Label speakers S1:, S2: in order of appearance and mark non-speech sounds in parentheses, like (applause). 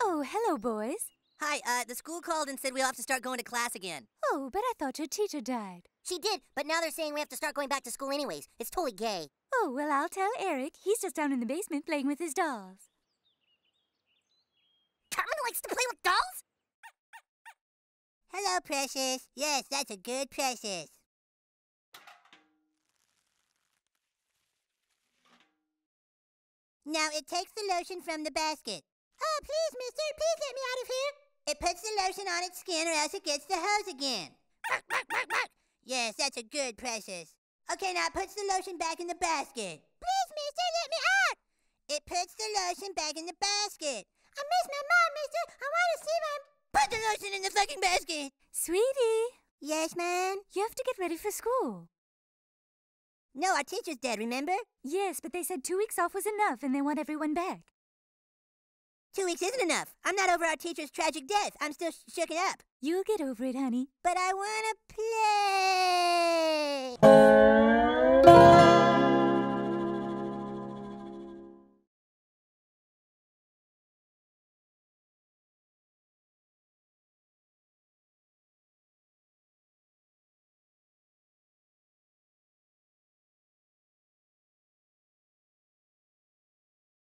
S1: Oh, hello,
S2: boys. Hi, uh, the school called and said we'll have to start going to class again. Oh, but I
S1: thought your teacher died.
S2: She did, but now they're saying we have to start going back to school anyways. It's totally gay. Oh, well, I'll tell Eric. He's just down in the basement playing with his dolls. Carmen likes
S1: to play with dolls? (laughs) Hello, Precious. Yes, that's a good Precious.
S3: Now it takes the lotion from the basket. Oh, please, mister, please let me out of here. It puts the lotion on its skin or else it gets the hose again. Bark, bark, bark, bark. Yes, that's a good precious. Okay, now it puts the lotion back in the basket. Please, mister, let me out. It puts the lotion back in the basket. I miss my mom, mister. I
S1: want to see my... Put the lotion in the fucking basket. Sweetie. Yes, ma'am? You have to get ready for school. No, our teacher's dead, remember? Yes, but they said two weeks off was enough and they want everyone back. Two weeks isn't enough. I'm not over our teacher's tragic death. I'm still sh shooken up. You'll get over it, honey. But I wanna play!